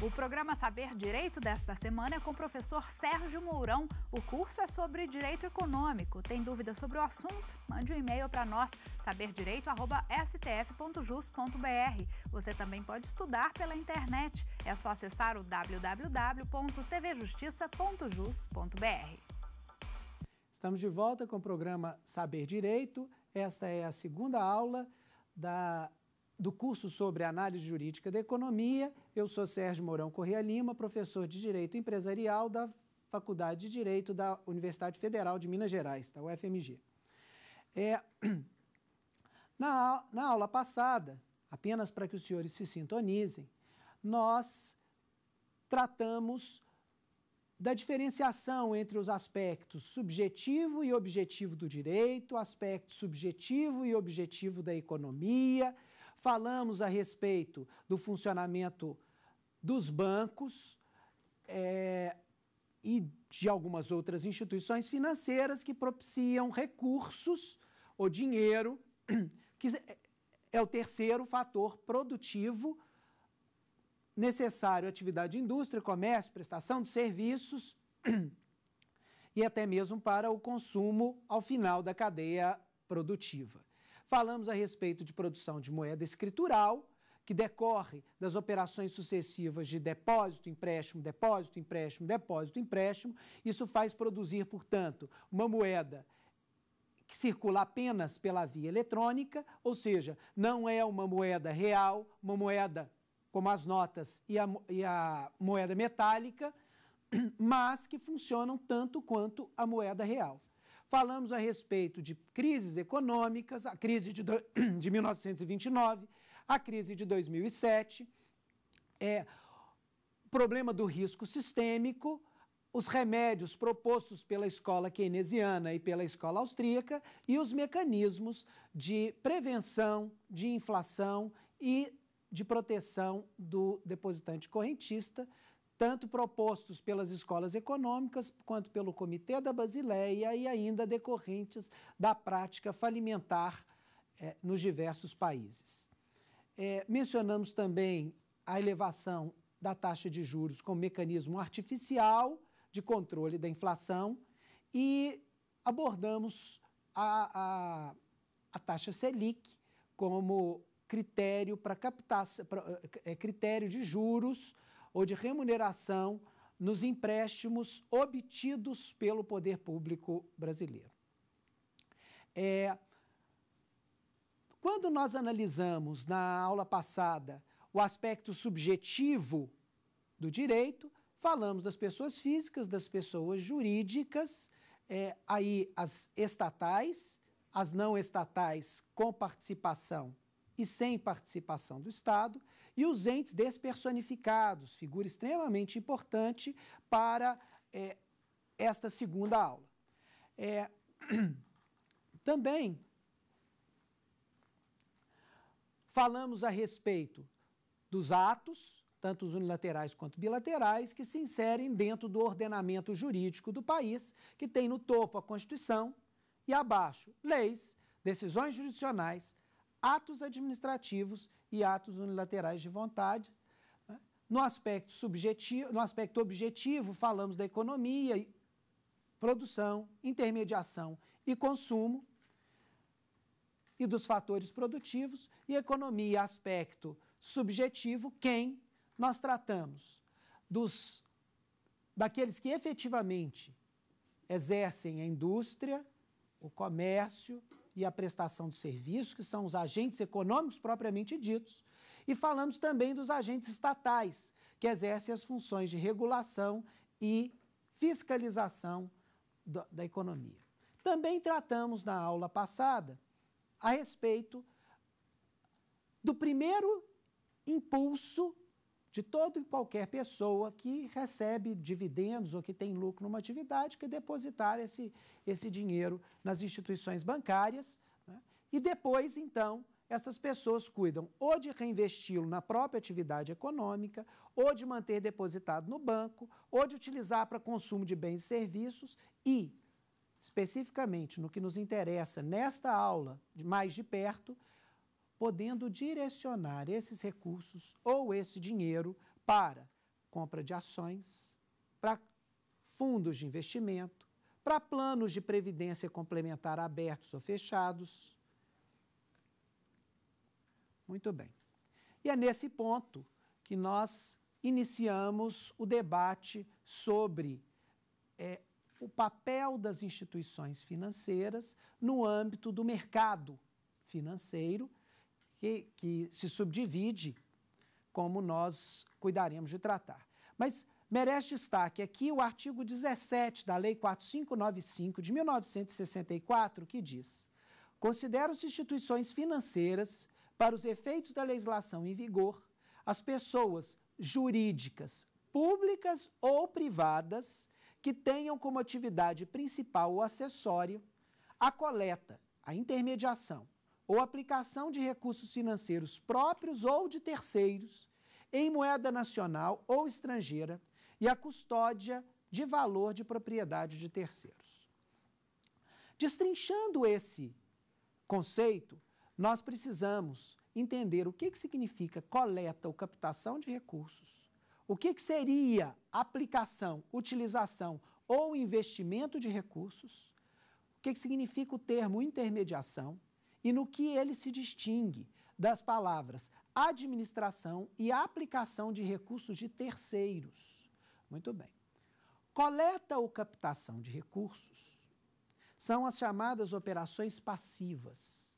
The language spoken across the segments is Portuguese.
O programa Saber Direito desta semana é com o professor Sérgio Mourão. O curso é sobre direito econômico. Tem dúvida sobre o assunto? Mande um e-mail para nós, saberdireito.stf.jus.br. Você também pode estudar pela internet. É só acessar o www.tvjustiça.jus.br. Estamos de volta com o programa Saber Direito. Essa é a segunda aula da do curso sobre análise jurídica da economia. Eu sou Sérgio Mourão Correia Lima, professor de Direito Empresarial da Faculdade de Direito da Universidade Federal de Minas Gerais, da UFMG. É, na, na aula passada, apenas para que os senhores se sintonizem, nós tratamos da diferenciação entre os aspectos subjetivo e objetivo do direito, aspecto subjetivo e objetivo da economia, Falamos a respeito do funcionamento dos bancos é, e de algumas outras instituições financeiras que propiciam recursos ou dinheiro, que é o terceiro fator produtivo necessário à atividade de indústria, comércio, prestação de serviços e até mesmo para o consumo ao final da cadeia produtiva. Falamos a respeito de produção de moeda escritural, que decorre das operações sucessivas de depósito, empréstimo, depósito, empréstimo, depósito, empréstimo. Isso faz produzir, portanto, uma moeda que circula apenas pela via eletrônica, ou seja, não é uma moeda real, uma moeda como as notas e a, e a moeda metálica, mas que funcionam tanto quanto a moeda real. Falamos a respeito de crises econômicas, a crise de, de 1929, a crise de 2007, é, o problema do risco sistêmico, os remédios propostos pela escola keynesiana e pela escola austríaca e os mecanismos de prevenção de inflação e de proteção do depositante correntista, tanto propostos pelas escolas econômicas quanto pelo Comitê da Basileia e ainda decorrentes da prática falimentar eh, nos diversos países. Eh, mencionamos também a elevação da taxa de juros como mecanismo artificial de controle da inflação e abordamos a, a, a taxa Selic como critério para captar pra, é, critério de juros ou de remuneração nos empréstimos obtidos pelo poder público brasileiro. É, quando nós analisamos na aula passada o aspecto subjetivo do direito, falamos das pessoas físicas, das pessoas jurídicas, é, aí as estatais, as não estatais com participação e sem participação do Estado, e os entes despersonificados, figura extremamente importante para é, esta segunda aula. É, também falamos a respeito dos atos, tanto os unilaterais quanto bilaterais, que se inserem dentro do ordenamento jurídico do país, que tem no topo a Constituição e abaixo leis, decisões judicionais, atos administrativos e atos unilaterais de vontade. Né? No aspecto, subjetivo, no aspecto objetivo, falamos da economia, produção, intermediação e consumo, e dos fatores produtivos, e economia, aspecto subjetivo, quem nós tratamos dos daqueles que efetivamente exercem a indústria, o comércio, e a prestação de serviços, que são os agentes econômicos propriamente ditos, e falamos também dos agentes estatais, que exercem as funções de regulação e fiscalização do, da economia. Também tratamos na aula passada a respeito do primeiro impulso de toda e qualquer pessoa que recebe dividendos ou que tem lucro numa atividade, que depositar esse, esse dinheiro nas instituições bancárias. Né? E depois, então, essas pessoas cuidam ou de reinvesti-lo na própria atividade econômica, ou de manter depositado no banco, ou de utilizar para consumo de bens e serviços e, especificamente, no que nos interessa nesta aula, mais de perto, podendo direcionar esses recursos ou esse dinheiro para compra de ações, para fundos de investimento, para planos de previdência complementar abertos ou fechados. Muito bem. E é nesse ponto que nós iniciamos o debate sobre é, o papel das instituições financeiras no âmbito do mercado financeiro que, que se subdivide como nós cuidaremos de tratar. Mas merece destaque aqui o artigo 17 da Lei 4595 de 1964, que diz: considera-se instituições financeiras, para os efeitos da legislação em vigor, as pessoas jurídicas, públicas ou privadas, que tenham como atividade principal ou acessória a coleta, a intermediação, ou aplicação de recursos financeiros próprios ou de terceiros em moeda nacional ou estrangeira e a custódia de valor de propriedade de terceiros. Destrinchando esse conceito, nós precisamos entender o que, que significa coleta ou captação de recursos, o que, que seria aplicação, utilização ou investimento de recursos, o que, que significa o termo intermediação, e no que ele se distingue das palavras administração e aplicação de recursos de terceiros. Muito bem. Coleta ou captação de recursos são as chamadas operações passivas.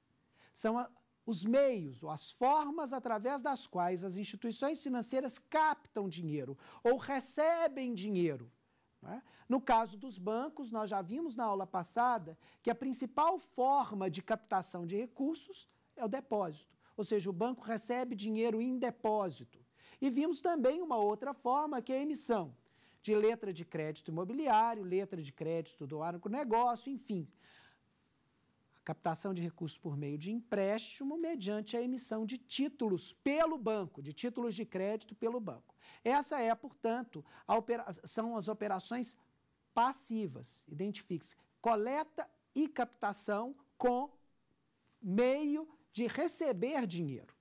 São a, os meios ou as formas através das quais as instituições financeiras captam dinheiro ou recebem dinheiro né? No caso dos bancos, nós já vimos na aula passada que a principal forma de captação de recursos é o depósito, ou seja, o banco recebe dinheiro em depósito. E vimos também uma outra forma, que é a emissão de letra de crédito imobiliário, letra de crédito do agronegócio, enfim captação de recursos por meio de empréstimo mediante a emissão de títulos pelo banco, de títulos de crédito pelo banco. Essa é, portanto, são as operações passivas. Identifique-se: coleta e captação com meio de receber dinheiro.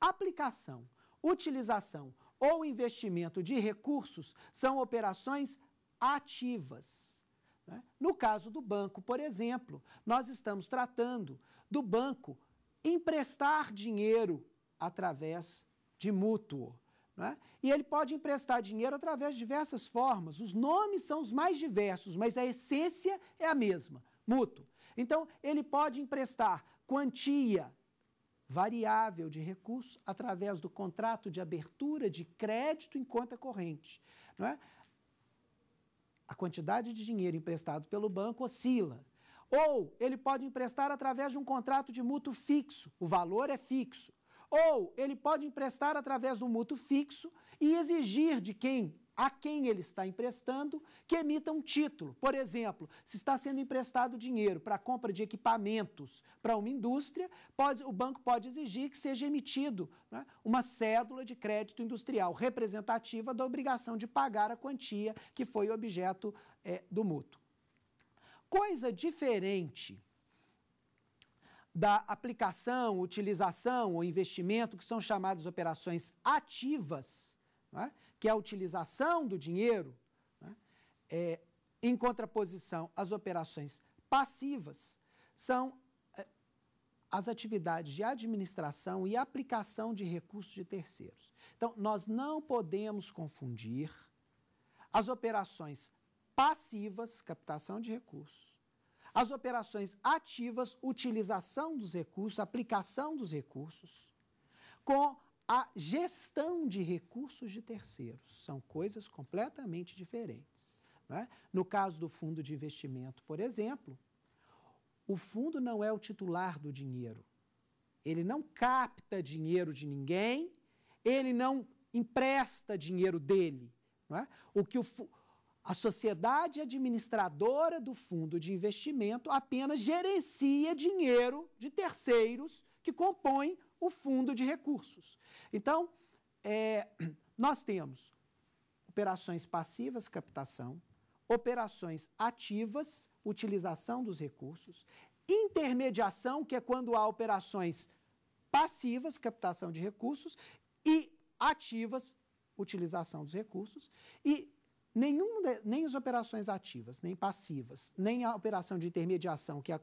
Aplicação, utilização ou investimento de recursos são operações ativas né? No caso do banco, por exemplo, nós estamos tratando do banco emprestar dinheiro através de mútuo. Né? E ele pode emprestar dinheiro através de diversas formas. Os nomes são os mais diversos, mas a essência é a mesma, mútuo. Então, ele pode emprestar quantia variável de recursos através do contrato de abertura de crédito em conta corrente. Não é? a quantidade de dinheiro emprestado pelo banco oscila. Ou ele pode emprestar através de um contrato de mútuo fixo, o valor é fixo. Ou ele pode emprestar através do mútuo fixo e exigir de quem a quem ele está emprestando que emita um título. Por exemplo, se está sendo emprestado dinheiro para compra de equipamentos para uma indústria, pode, o banco pode exigir que seja emitido né, uma cédula de crédito industrial representativa da obrigação de pagar a quantia que foi objeto é, do mútuo. Coisa diferente da aplicação, utilização ou investimento, que são chamadas operações ativas, né, que é a utilização do dinheiro, né, é, em contraposição às operações passivas, são é, as atividades de administração e aplicação de recursos de terceiros. Então, nós não podemos confundir as operações passivas, captação de recursos, as operações ativas, utilização dos recursos, aplicação dos recursos, com a gestão de recursos de terceiros. São coisas completamente diferentes. É? No caso do fundo de investimento, por exemplo, o fundo não é o titular do dinheiro. Ele não capta dinheiro de ninguém, ele não empresta dinheiro dele. É? O que o, a sociedade administradora do fundo de investimento apenas gerencia dinheiro de terceiros que compõem o fundo de recursos. Então, é, nós temos operações passivas, captação, operações ativas, utilização dos recursos, intermediação, que é quando há operações passivas, captação de recursos, e ativas, utilização dos recursos, e nenhum de, nem as operações ativas, nem passivas, nem a operação de intermediação, que é a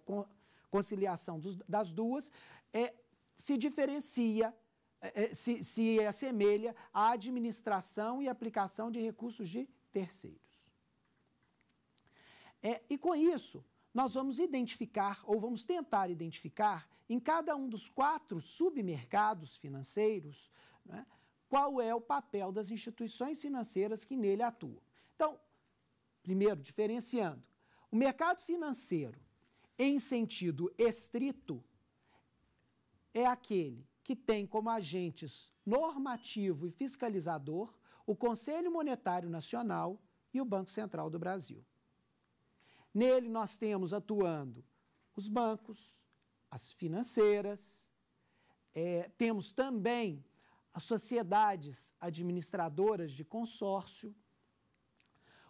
conciliação dos, das duas, é, se diferencia, eh, eh, se, se assemelha à administração e aplicação de recursos de terceiros. É, e com isso, nós vamos identificar, ou vamos tentar identificar, em cada um dos quatro submercados financeiros, né, qual é o papel das instituições financeiras que nele atuam. Então, primeiro, diferenciando, o mercado financeiro, em sentido estrito, é aquele que tem como agentes normativo e fiscalizador o Conselho Monetário Nacional e o Banco Central do Brasil. Nele nós temos atuando os bancos, as financeiras, é, temos também as sociedades administradoras de consórcio,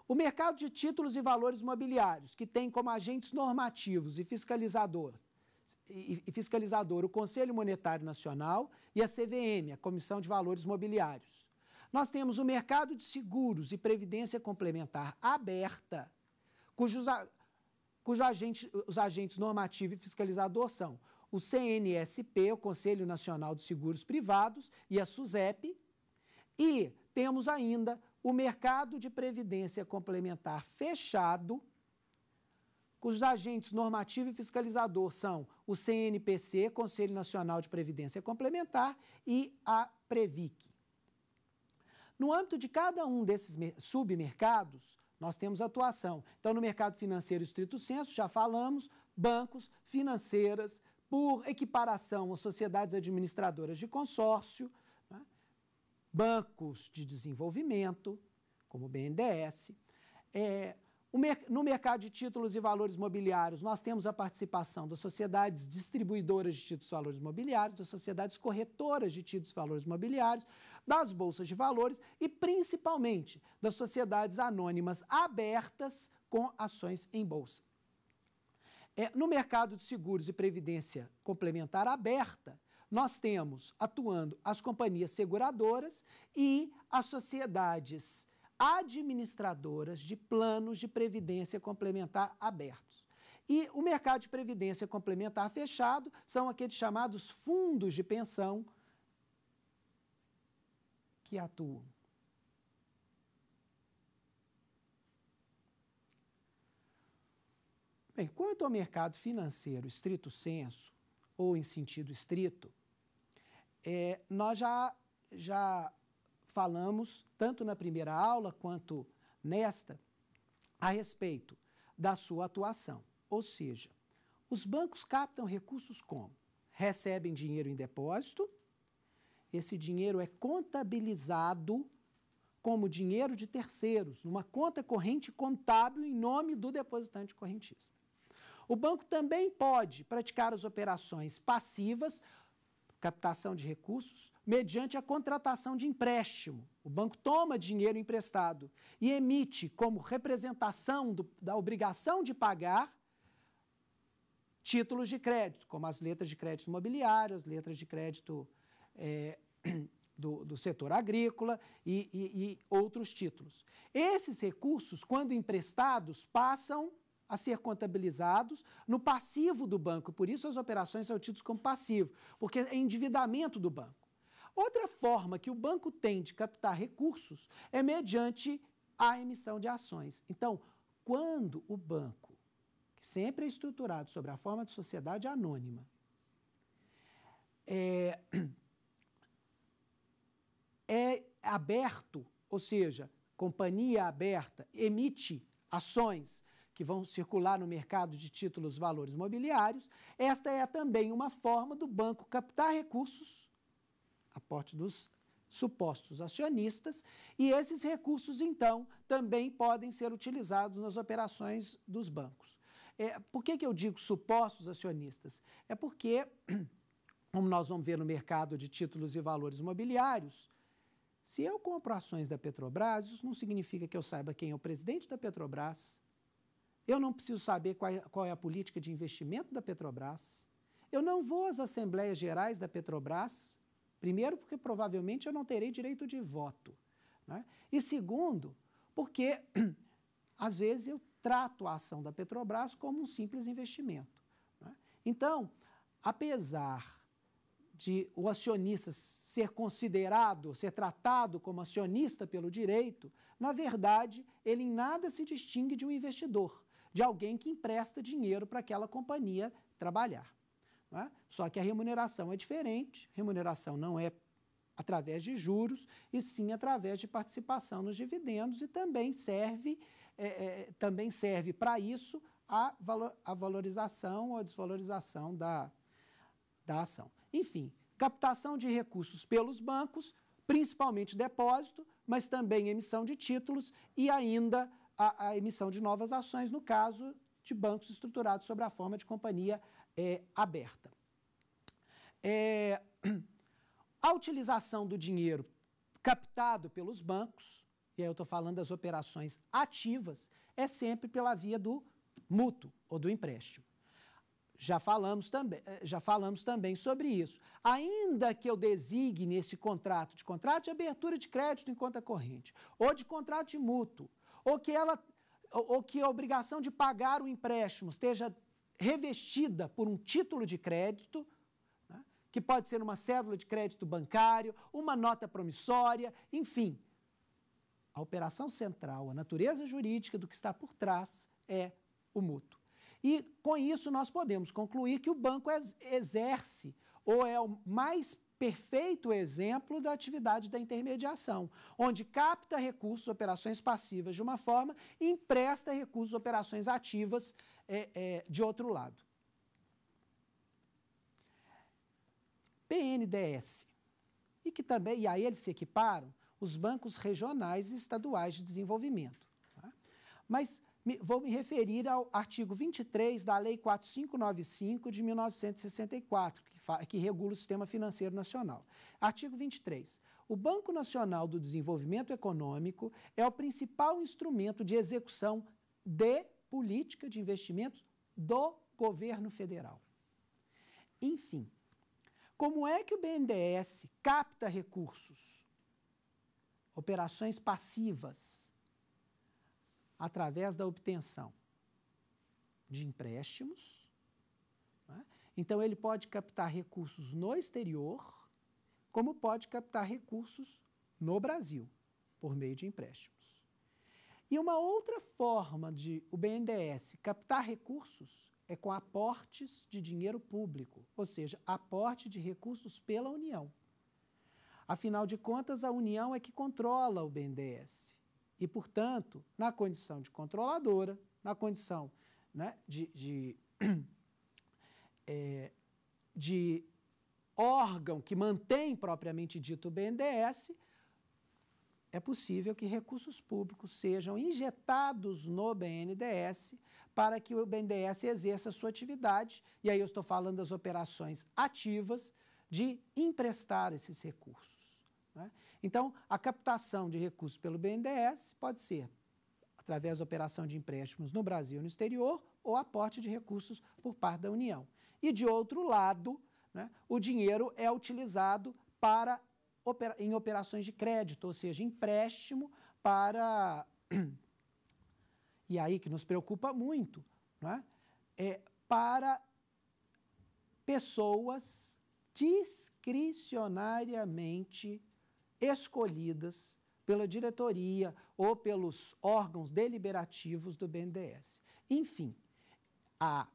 o mercado de títulos e valores mobiliários, que tem como agentes normativos e fiscalizador e fiscalizador, o Conselho Monetário Nacional e a CVM, a Comissão de Valores Mobiliários. Nós temos o mercado de seguros e previdência complementar aberta, cujos, a, agente, os agentes normativo e fiscalizador são o CNSP, o Conselho Nacional de Seguros Privados, e a SUSEP, e temos ainda o mercado de previdência complementar fechado, os agentes normativo e fiscalizador são o CNPC, Conselho Nacional de Previdência Complementar, e a Previc. No âmbito de cada um desses submercados, nós temos atuação. Então, no mercado financeiro estrito senso, já falamos, bancos, financeiras, por equiparação às sociedades administradoras de consórcio, né? bancos de desenvolvimento, como o BNDES, é, no mercado de títulos e valores mobiliários, nós temos a participação das sociedades distribuidoras de títulos e valores mobiliários, das sociedades corretoras de títulos e valores mobiliários, das bolsas de valores e, principalmente, das sociedades anônimas abertas com ações em bolsa. É, no mercado de seguros e previdência complementar aberta, nós temos atuando as companhias seguradoras e as sociedades administradoras de planos de previdência complementar abertos. E o mercado de previdência complementar fechado são aqueles chamados fundos de pensão que atuam. Bem, quanto ao mercado financeiro estrito senso, ou em sentido estrito, é, nós já, já falamos, tanto na primeira aula quanto nesta, a respeito da sua atuação. Ou seja, os bancos captam recursos como? Recebem dinheiro em depósito, esse dinheiro é contabilizado como dinheiro de terceiros, numa conta corrente contábil em nome do depositante correntista. O banco também pode praticar as operações passivas captação de recursos, mediante a contratação de empréstimo. O banco toma dinheiro emprestado e emite, como representação do, da obrigação de pagar, títulos de crédito, como as letras de crédito imobiliário, as letras de crédito é, do, do, setor agrícola e, e, e outros títulos. Esses recursos, quando emprestados, passam a ser contabilizados no passivo do banco. Por isso as operações são tidas como passivo, porque é endividamento do banco. Outra forma que o banco tem de captar recursos é mediante a emissão de ações. Então, quando o banco, que sempre é estruturado sobre a forma de sociedade anônima, é, é aberto, ou seja, companhia aberta, emite ações que vão circular no mercado de títulos valores mobiliários, esta é também uma forma do banco captar recursos, aporte dos supostos acionistas, e esses recursos, então, também podem ser utilizados nas operações dos bancos. É, por que, que eu digo supostos acionistas? É porque, como nós vamos ver no mercado de títulos e valores imobiliários, se eu compro ações da Petrobras, isso não significa que eu saiba quem é o presidente da Petrobras, eu não preciso saber qual é, qual é, a política de investimento da Petrobras. Eu não vou às assembleias gerais da Petrobras, primeiro, porque provavelmente eu não terei direito de voto. Né? E segundo, porque às vezes eu trato a ação da Petrobras como um simples investimento. Né? Então, apesar de o acionista ser considerado, ser tratado como acionista pelo direito, na verdade, ele em nada se distingue de um investidor de alguém que empresta dinheiro para aquela companhia trabalhar. É? Só que a remuneração é diferente, remuneração não é através de juros, e sim através de participação nos dividendos, e também serve, é, é, também serve para isso a, valor, a valorização ou a desvalorização da, da ação. Enfim, captação de recursos pelos bancos, principalmente depósito, mas também emissão de títulos e ainda a, a emissão de novas ações, no caso de bancos estruturados sobre a forma de companhia é, aberta. É, a utilização do dinheiro captado pelos bancos, e aí eu estou falando das operações ativas, é sempre pela via do mútuo ou do empréstimo. Já falamos, também, eh, já falamos também sobre isso. Ainda que eu designe esse contrato de contrato de abertura de crédito em conta corrente, ou de contrato de mútuo, ou que ela ou que a obrigação de pagar o empréstimo esteja revestida por um título de crédito, né, que pode ser uma cédula de crédito bancário, uma nota promissória, enfim. A operação central, a natureza jurídica do que está por trás é o mútuo. E com isso nós podemos concluir que o banco exerce ou é o mais perfeito exemplo da atividade da intermediação, onde capta recursos, operações passivas de uma forma e empresta recursos, operações ativas é, é, de outro lado. PNDS. E que também, e a eles se equiparam os bancos regionais e estaduais de desenvolvimento. Tá? Mas me, vou me referir ao artigo 23 da Lei 4595 de 1964, que regula o sistema financeiro nacional. Artigo 23. O Banco Nacional do Desenvolvimento Econômico é o principal instrumento de execução de política de investimentos do governo federal. Enfim, como é que o BNDES capta recursos? Operações passivas através da obtenção de empréstimos então, ele pode captar recursos no exterior, como pode captar recursos no Brasil, por meio de empréstimos. E uma outra forma de o BNDES captar recursos é com aportes de dinheiro público, ou seja, aporte de recursos pela União. Afinal de contas, a União é que controla o BNDES. E, portanto, na condição de controladora, na condição né, de, de é, de órgão que mantém propriamente dito o BNDES, é possível que recursos públicos sejam injetados no BNDES para que o BNDES exerça sua atividade, e aí eu estou falando das operações ativas, de emprestar esses recursos. Né? Então, a captação de recursos pelo BNDES pode ser através da operação de empréstimos no Brasil e no exterior ou aporte de recursos por parte da União. E, de outro lado, né, o dinheiro é utilizado para em operações de crédito, ou seja, empréstimo para. E aí que nos preocupa muito, né, é para pessoas discricionariamente escolhidas pela diretoria ou pelos órgãos deliberativos do BNDES. Enfim, a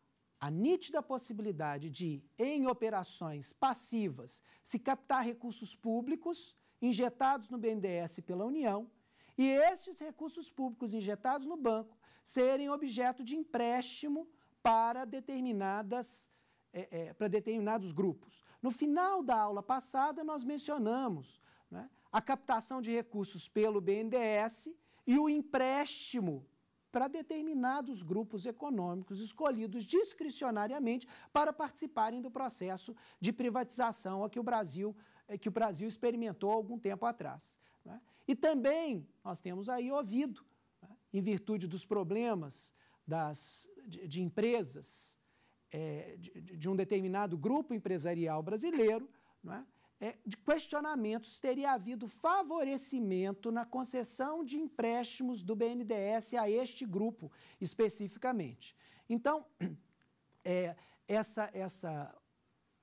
a nítida possibilidade de, em operações passivas, se captar recursos públicos injetados no BNDES pela União e estes recursos públicos injetados no banco serem objeto de empréstimo para determinadas é, é, para determinados grupos. No final da aula passada nós mencionamos né, a captação de recursos pelo BNDES e o empréstimo para determinados grupos econômicos escolhidos discricionariamente para participarem do processo de privatização que o Brasil, eh, que o Brasil experimentou algum tempo atrás. Né? E também nós temos aí ouvido, né? em virtude dos problemas das, de, de empresas, é, de, de um determinado grupo empresarial brasileiro, não é? é, de questionamentos teria havido favorecimento na concessão de empréstimos do BNDES a este grupo especificamente. Então, é, essa, essa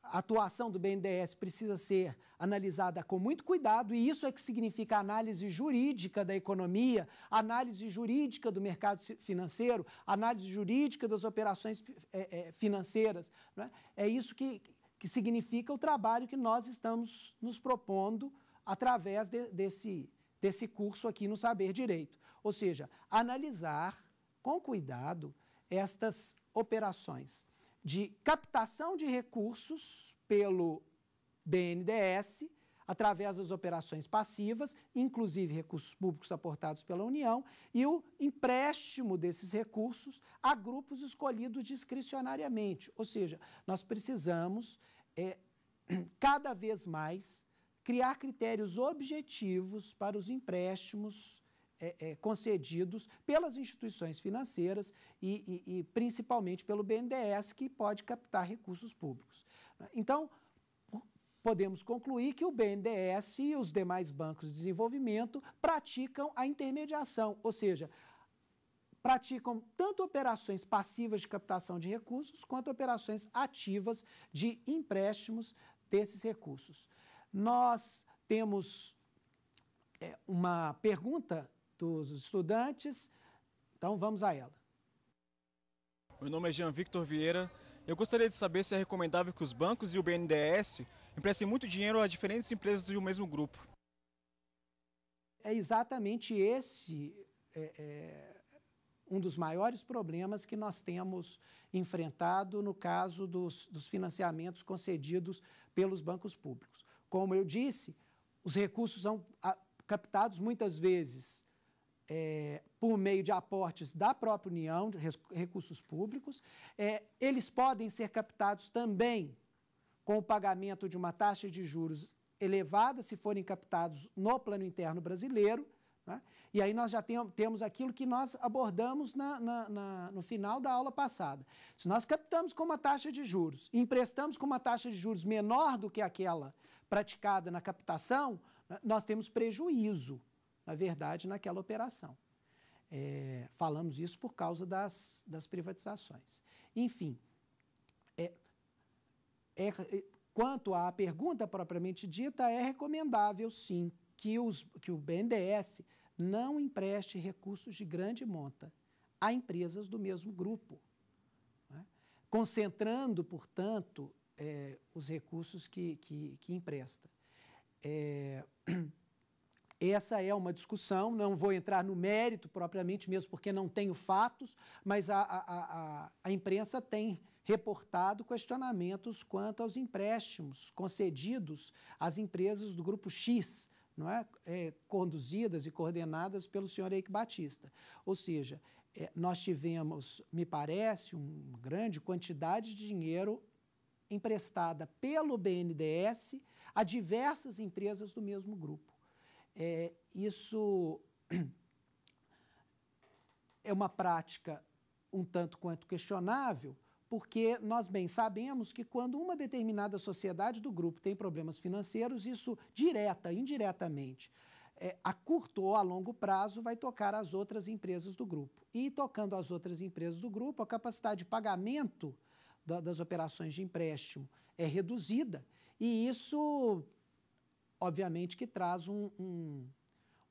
atuação do BNDES precisa ser analisada com muito cuidado, e isso é que significa análise jurídica da economia, análise jurídica do mercado financeiro, análise jurídica das operações é, é, financeiras. Né? É isso que que significa o trabalho que nós estamos nos propondo através de, desse, desse curso aqui no Saber Direito. Ou seja, analisar com cuidado estas operações de captação de recursos pelo BNDES através das operações passivas, inclusive recursos públicos aportados pela União, e o empréstimo desses recursos a grupos escolhidos discricionariamente. Ou seja, nós precisamos é, cada vez mais criar critérios objetivos para os empréstimos é, é, concedidos pelas instituições financeiras e, e, e principalmente pelo BNDES, que pode captar recursos públicos. Então, Podemos concluir que o BNDES e os demais bancos de desenvolvimento praticam a intermediação, ou seja, praticam tanto operações passivas de captação de recursos quanto operações ativas de empréstimos desses recursos. Nós temos é, uma pergunta dos estudantes, então vamos a ela. Meu nome é Jean Victor Vieira. Eu gostaria de saber se é recomendável que os bancos e o BNDES emprestem muito dinheiro a diferentes empresas de um mesmo grupo. É exatamente esse é, é, um dos maiores problemas que nós temos enfrentado no caso dos, dos financiamentos concedidos pelos bancos públicos. Como eu disse, os recursos são ah, captados muitas vezes é, por meio de aportes da própria União, de recursos públicos. É, eles podem ser captados também com o pagamento de uma taxa de juros elevada se forem captados no plano interno brasileiro. Né? E aí nós já tem, temos aquilo que nós abordamos na, na, na, no final da aula passada. Se nós captamos com uma taxa de juros e emprestamos com uma taxa de juros menor do que aquela praticada na captação, né, nós temos prejuízo, na verdade, naquela operação. É, falamos isso por causa das, das privatizações. Enfim, é, é, quanto à pergunta propriamente dita, é recomendável, sim, que, os, que o BNDES não empreste recursos de grande monta a empresas do mesmo grupo, né? concentrando, portanto, é, os recursos que, que, que empresta. É, essa é uma discussão, não vou entrar no mérito propriamente, mesmo porque não tenho fatos, mas a, a, a, a imprensa tem reportado questionamentos quanto aos empréstimos concedidos às empresas do Grupo X, não é? é conduzidas e coordenadas pelo senhor Eike Batista. Ou seja, é, nós tivemos, me parece, uma grande quantidade de dinheiro emprestada pelo BNDES a diversas empresas do mesmo grupo. É, isso é uma prática um tanto quanto questionável, porque nós bem sabemos que quando uma determinada sociedade do grupo tem problemas financeiros, isso direta, indiretamente, é, a curto ou a longo prazo vai tocar as outras empresas do grupo. E tocando as outras empresas do grupo, a capacidade de pagamento da, das operações de empréstimo é reduzida e isso, obviamente, que traz um, um,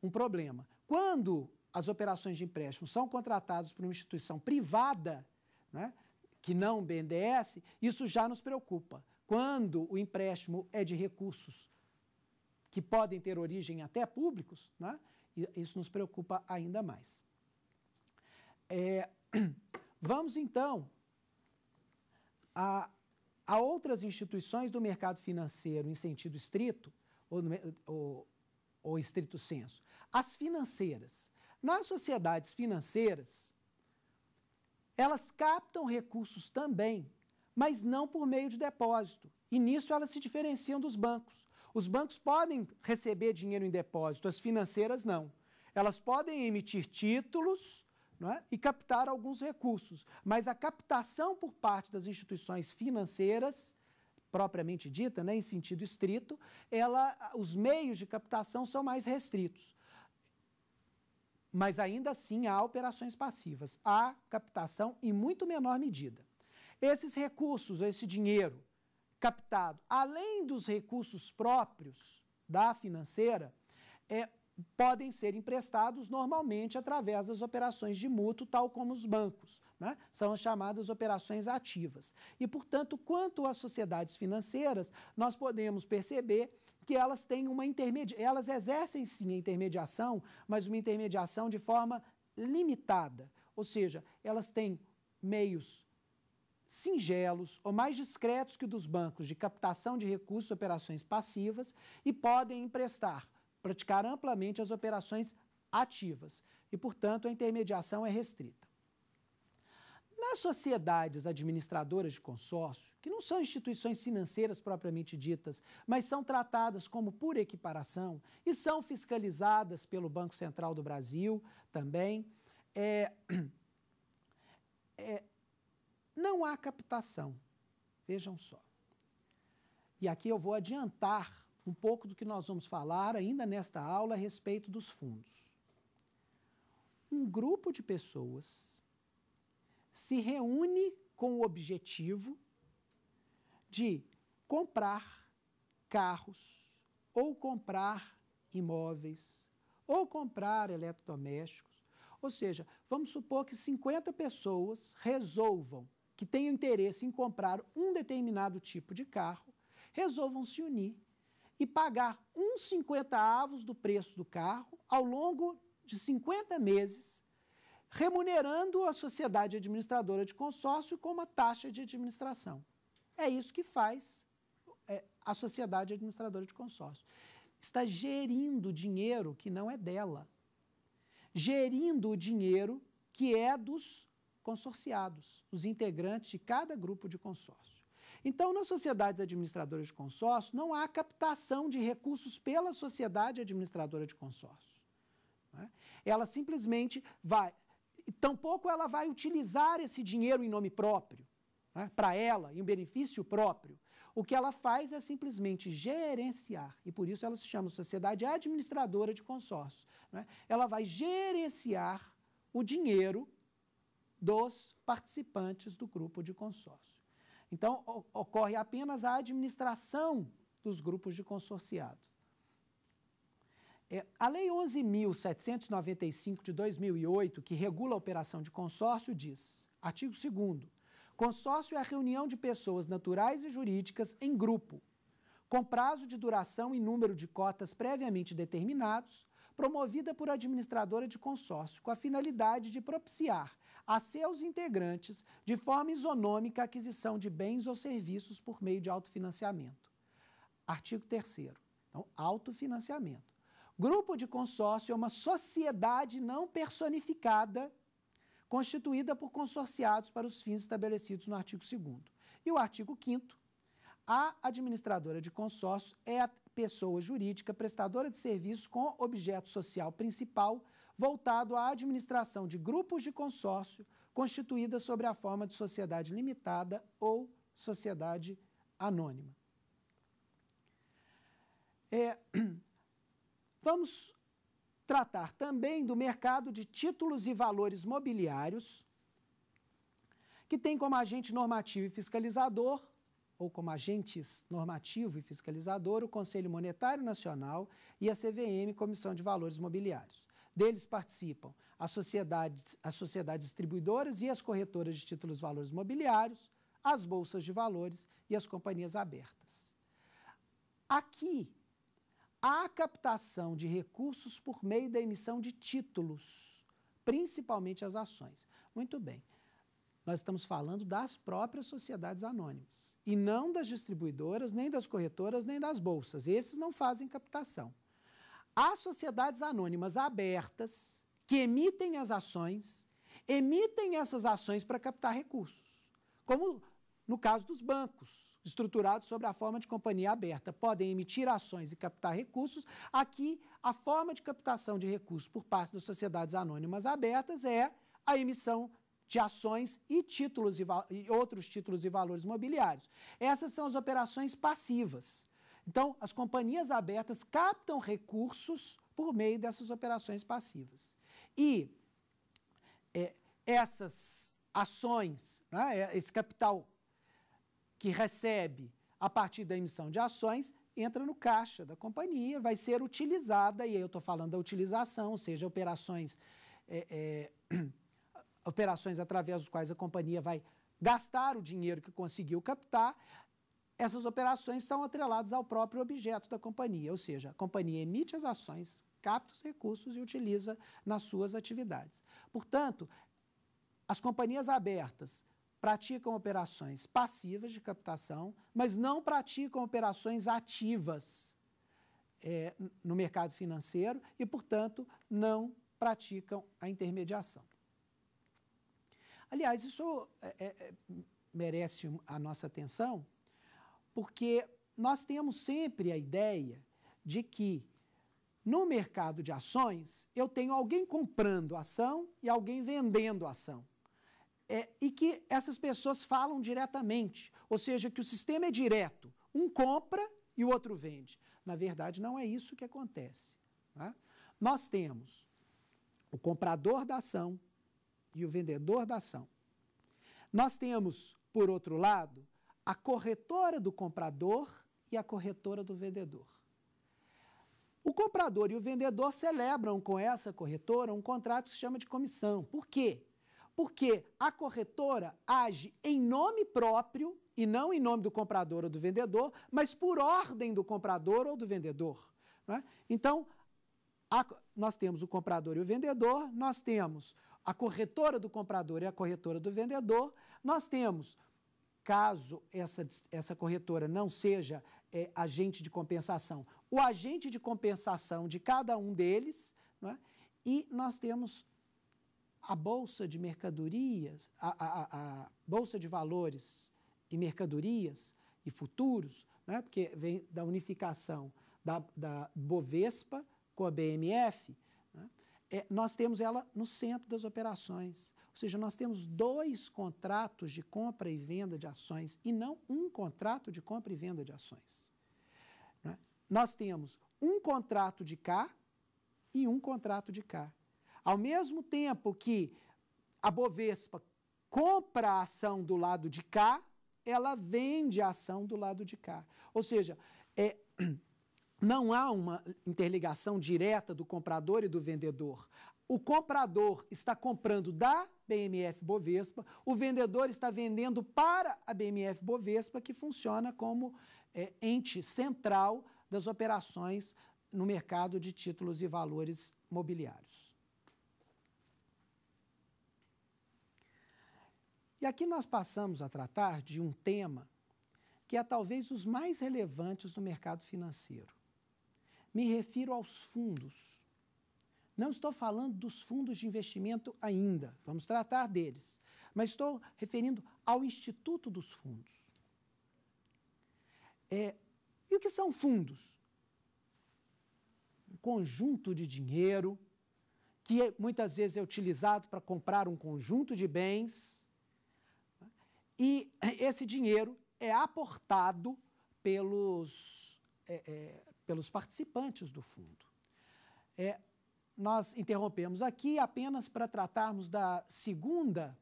um problema. Quando as operações de empréstimo são contratadas por uma instituição privada, né, que não BNDES, isso já nos preocupa. Quando o empréstimo é de recursos que podem ter origem até públicos, né? isso nos preocupa ainda mais. É, vamos então a, a, outras instituições do mercado financeiro em sentido estrito, ou, ou, ou estrito senso. As financeiras. Nas sociedades financeiras, elas captam recursos também, mas não por meio de depósito. E nisso elas se diferenciam dos bancos. Os bancos podem receber dinheiro em depósito, as financeiras não. Elas podem emitir títulos é? e captar alguns recursos, mas a captação por parte das instituições financeiras propriamente dita, né, em sentido estrito, ela, os meios de captação são mais restritos mas ainda assim há operações passivas, há captação em muito menor medida. Esses recursos, esse dinheiro captado, além dos recursos próprios da financeira, é, podem ser emprestados normalmente através das operações de mútuo, tal como os bancos. Né? São as chamadas operações ativas. E, portanto, quanto às sociedades financeiras, nós podemos perceber que elas têm uma intermediação, elas exercem sim a intermediação, mas uma intermediação de forma limitada. Ou seja, elas têm meios singelos ou mais discretos que dos bancos de captação de recursos operações passivas e podem emprestar, praticar amplamente as operações ativas. E, portanto, a intermediação é restrita. Nas é sociedades administradoras de consórcio, que não são instituições financeiras propriamente ditas, mas são tratadas como por equiparação e são fiscalizadas pelo Banco Central do Brasil também, é, é, não há captação. Vejam só. E aqui eu vou adiantar um pouco do que nós vamos falar ainda nesta aula a respeito dos fundos. Um grupo de pessoas se reúne com o objetivo de comprar carros ou comprar imóveis ou comprar eletrodomésticos. Ou seja, vamos supor que 50 pessoas resolvam que tenham interesse em comprar um determinado tipo de carro, resolvam se unir e pagar uns 50 avos do preço do carro ao longo de 50 meses remunerando a sociedade administradora de consórcio com uma taxa de administração. É isso que faz é, a sociedade administradora de consórcio. Está gerindo dinheiro que não é dela, gerindo o dinheiro que é dos consorciados, os integrantes de cada grupo de consórcio. Então, nas sociedades administradoras de consórcio, não há captação de recursos pela sociedade administradora de consórcio. Né? Ela simplesmente vai e tampouco ela vai utilizar esse dinheiro em nome próprio, né, para ela, em benefício próprio. O que ela faz é simplesmente gerenciar, e por isso ela se chama sociedade administradora de consórcio. Né? Ela vai gerenciar o dinheiro dos participantes do grupo de consórcio. Então, ocorre apenas a administração dos grupos de consorciado. É, a Lei 11.795 de 2008, que regula a operação de consórcio, diz, artigo 2 consórcio é a reunião de pessoas naturais e jurídicas em grupo, com prazo de duração e número de cotas previamente determinados, promovida por administradora de consórcio, com a finalidade de propiciar a seus integrantes, de forma isonômica, a aquisição de bens ou serviços por meio de autofinanciamento. Artigo 3 Então, autofinanciamento. Grupo de consórcio é uma sociedade não personificada constituída por consorciados para os fins estabelecidos no artigo 2 E o artigo 5 a administradora de consórcio é a pessoa jurídica prestadora de serviços com objeto social principal voltado à administração de grupos de consórcio constituída sobre a forma de sociedade limitada ou sociedade anônima. É, Vamos tratar também do mercado de títulos e valores mobiliários, que tem como agente normativo e fiscalizador, ou como agentes normativo e fiscalizador, o Conselho Monetário Nacional e a CVM, Comissão de Valores Mobiliários. Deles participam as sociedades, as sociedades distribuidoras e as corretoras de títulos e valores mobiliários, as bolsas de valores e as companhias abertas. Aqui a captação de recursos por meio da emissão de títulos, principalmente as ações. Muito bem. Nós estamos falando das próprias sociedades anônimas e não das distribuidoras, nem das corretoras, nem das bolsas. Esses não fazem captação. As sociedades anônimas abertas que emitem as ações, emitem essas ações para captar recursos, como no caso dos bancos estruturado sobre a forma de companhia aberta. Podem emitir ações e captar recursos. Aqui, a forma de captação de recursos por parte das sociedades anônimas abertas é a emissão de ações e títulos e, e outros títulos e valores mobiliários. Essas são as operações passivas. Então, as companhias abertas captam recursos por meio dessas operações passivas. E é, essas ações, né, é, esse capital que recebe a partir da emissão de ações entra no caixa da companhia, vai ser utilizada, e aí eu estou falando da utilização, ou seja, operações, é, é, operações através das quais a companhia vai gastar o dinheiro que conseguiu captar, essas operações são atreladas ao próprio objeto da companhia, ou seja, a companhia emite as ações, capta os recursos e utiliza nas suas atividades. Portanto, as companhias abertas praticam operações passivas de captação, mas não praticam operações ativas é, no mercado financeiro e, portanto, não praticam a intermediação. Aliás, isso é, é, é merece a nossa atenção, porque nós temos sempre a ideia de que no mercado de ações eu tenho alguém comprando ação e alguém vendendo ação é, e que essas pessoas falam diretamente, ou seja, que o sistema é direto, um compra e o outro vende. Na verdade, não é isso que acontece. Tá? Nós temos o comprador da ação e o vendedor da ação. Nós temos, por outro lado, a corretora do comprador e a corretora do vendedor. O comprador e o vendedor celebram com essa corretora um contrato que se chama de comissão. Por quê? porque a corretora age em nome próprio e não em nome do comprador ou do vendedor, mas por ordem do comprador ou do vendedor. É? Então, a, nós temos o comprador e o vendedor, nós temos a corretora do comprador e a corretora do vendedor, nós temos, caso essa, essa corretora não seja é, agente de compensação, o agente de compensação de cada um deles, é? e nós temos a bolsa de mercadorias, a, a, a bolsa de valores e mercadorias e futuros, né, porque vem da unificação da, da Bovespa com a BMF, né, é, nós temos ela no centro das operações. Ou seja, nós temos dois contratos de compra e venda de ações e não um contrato de compra e venda de ações. Né? Nós temos um contrato de cá e um contrato de cá. Ao mesmo tempo que a Bovespa compra a ação do lado de cá, ela vende a ação do lado de cá. Ou seja, é, não há uma interligação direta do comprador e do vendedor. O comprador está comprando da BMF Bovespa, o vendedor está vendendo para a BMF Bovespa, que funciona como é, ente central das operações no mercado de títulos e valores mobiliários. E aqui nós passamos a tratar de um tema que é talvez os mais relevantes no mercado financeiro. Me refiro aos fundos. Não estou falando dos fundos de investimento ainda, vamos tratar deles, mas estou referindo ao Instituto dos Fundos. É, e o que são fundos? Um conjunto de dinheiro que muitas vezes é utilizado para comprar um conjunto de bens e esse dinheiro é aportado pelos, é, é, pelos participantes do fundo. É, nós interrompemos aqui apenas para tratarmos da segunda,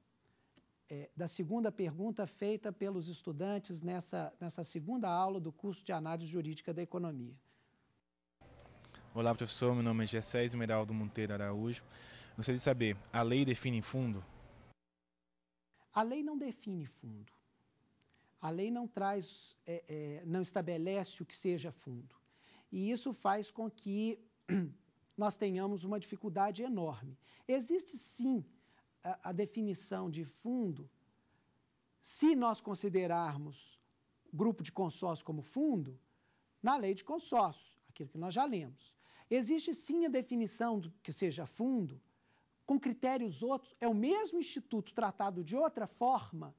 é, da segunda pergunta feita pelos estudantes nessa, nessa segunda aula do curso de análise jurídica da economia. Olá, professor. Meu nome é Gessés Esmeraldo Monteiro Araújo. Gostaria de saber, a lei define fundo? A lei não define fundo. A lei não traz, é, é, não estabelece o que seja fundo. E isso faz com que nós tenhamos uma dificuldade enorme. Existe sim a, a definição de fundo, se nós considerarmos grupo de consórcio como fundo, na lei de consórcio, aquilo que nós já lemos. Existe sim a definição do que seja fundo com critérios outros, é o mesmo instituto tratado de outra forma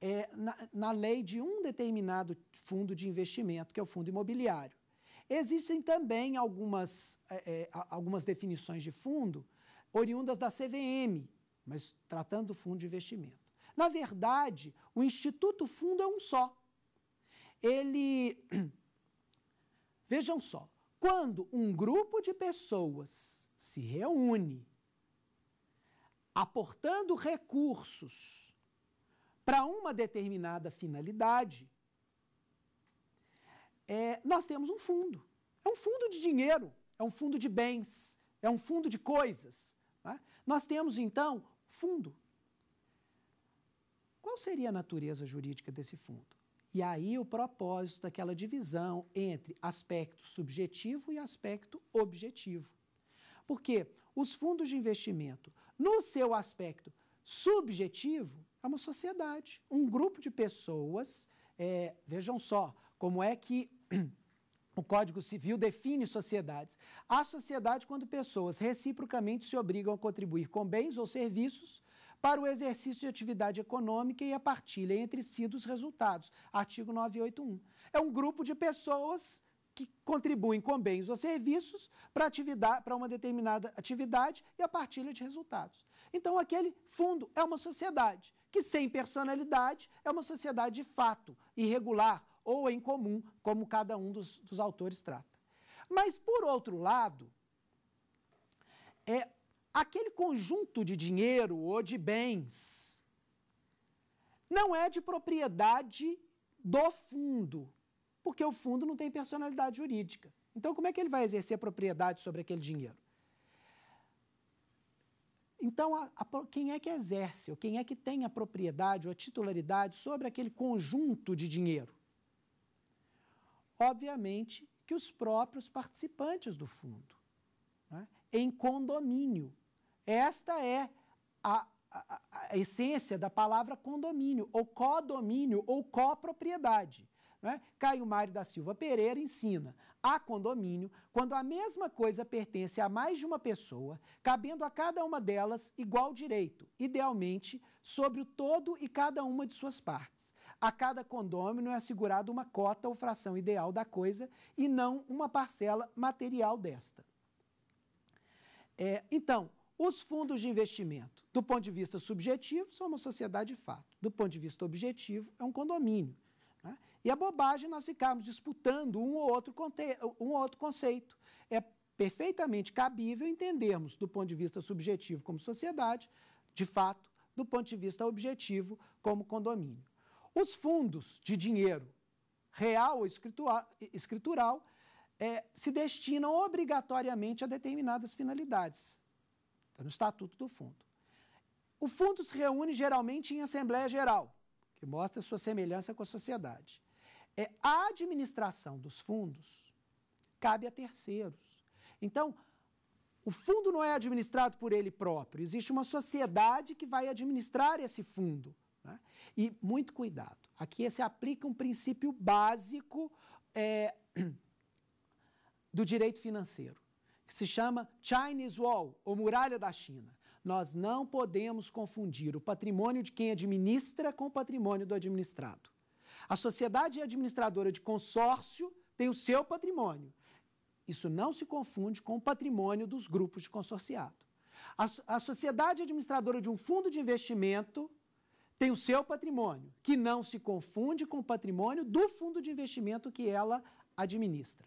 é, na, na lei de um determinado fundo de investimento, que é o fundo imobiliário. Existem também algumas, é, é algumas definições de fundo oriundas da CVM, mas tratando do fundo de investimento. Na verdade, o Instituto Fundo é um só. Ele. Vejam só, quando um grupo de pessoas se reúne aportando recursos para uma determinada finalidade, é, nós temos um fundo. É um fundo de dinheiro, é um fundo de bens, é um fundo de coisas. Tá? Nós temos, então, fundo. Qual seria a natureza jurídica desse fundo? E aí o propósito daquela divisão entre aspecto subjetivo e aspecto objetivo. Porque os fundos de investimento no seu aspecto subjetivo, é uma sociedade, um grupo de pessoas. É, vejam só como é que o Código Civil define sociedades. A sociedade, quando pessoas reciprocamente se obrigam a contribuir com bens ou serviços para o exercício de atividade econômica e a partilha entre si dos resultados. Artigo 981. É um grupo de pessoas que contribuem com bens ou serviços para atividade, para uma determinada atividade e a partilha de resultados. Então aquele fundo é uma sociedade que sem personalidade é uma sociedade de fato, irregular ou em comum, como cada um dos, dos autores trata. Mas por outro lado, é aquele conjunto de dinheiro ou de bens não é de propriedade do fundo, porque o fundo não tem personalidade jurídica. Então, como é que ele vai exercer propriedade sobre aquele dinheiro? Então, a, a, quem é que exerce, ou quem é que tem a propriedade ou a titularidade sobre aquele conjunto de dinheiro? Obviamente que os próprios participantes do fundo, né? em condomínio. Esta é a, a, essência da palavra condomínio, ou codomínio, ou copropriedade. Né? Caio Mário da Silva Pereira ensina: há condomínio quando a mesma coisa pertence a mais de uma pessoa, cabendo a cada uma delas igual direito, idealmente sobre o todo e cada uma de suas partes. A cada condômino é assegurada uma cota ou fração ideal da coisa e não uma parcela material desta. É, então, os fundos de investimento, do ponto de vista subjetivo, são uma sociedade de fato. Do ponto de vista objetivo, é um condomínio. Né? E a bobagem é nós ficarmos disputando um ou outro, um ou outro conceito. É perfeitamente cabível entendermos do ponto de vista subjetivo como sociedade, de fato, do ponto de vista objetivo como condomínio. Os fundos de dinheiro real ou escritural é, se destinam obrigatoriamente a determinadas finalidades. Está no estatuto do fundo. O fundo se reúne geralmente em assembleia geral, que mostra sua semelhança com a sociedade é, a administração dos fundos cabe a terceiros. Então, o fundo não é administrado por ele próprio, existe uma sociedade que vai administrar esse fundo. Né? E muito cuidado, aqui se aplica um princípio básico é, do direito financeiro, que se chama Chinese Wall, ou Muralha da China. Nós não podemos confundir o patrimônio de quem administra com o patrimônio do administrado. A sociedade administradora de consórcio tem o seu patrimônio. Isso não se confunde com o patrimônio dos grupos de consorciado. A, a sociedade administradora de um fundo de investimento tem o seu patrimônio, que não se confunde com o patrimônio do fundo de investimento que ela administra.